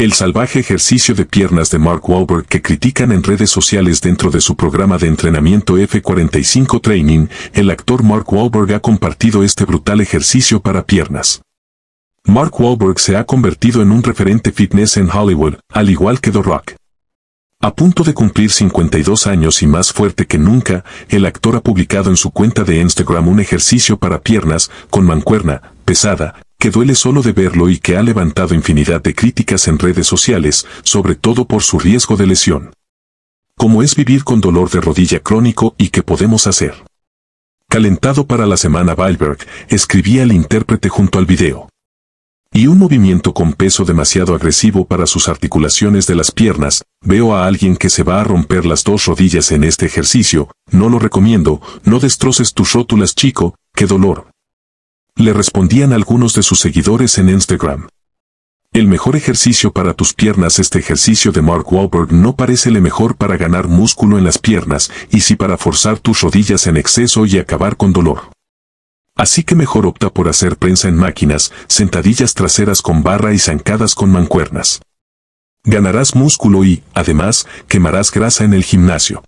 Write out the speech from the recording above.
El salvaje ejercicio de piernas de Mark Wahlberg que critican en redes sociales dentro de su programa de entrenamiento F45 Training, el actor Mark Wahlberg ha compartido este brutal ejercicio para piernas. Mark Wahlberg se ha convertido en un referente fitness en Hollywood, al igual que The Rock. A punto de cumplir 52 años y más fuerte que nunca, el actor ha publicado en su cuenta de Instagram un ejercicio para piernas, con mancuerna, pesada, que duele solo de verlo y que ha levantado infinidad de críticas en redes sociales, sobre todo por su riesgo de lesión. ¿Cómo es vivir con dolor de rodilla crónico y qué podemos hacer? Calentado para la semana Weilberg, escribía el intérprete junto al video. Y un movimiento con peso demasiado agresivo para sus articulaciones de las piernas, veo a alguien que se va a romper las dos rodillas en este ejercicio, no lo recomiendo, no destroces tus rótulas chico, qué dolor, le respondían algunos de sus seguidores en Instagram. El mejor ejercicio para tus piernas este ejercicio de Mark Wahlberg no parece le mejor para ganar músculo en las piernas y si para forzar tus rodillas en exceso y acabar con dolor. Así que mejor opta por hacer prensa en máquinas, sentadillas traseras con barra y zancadas con mancuernas. Ganarás músculo y, además, quemarás grasa en el gimnasio.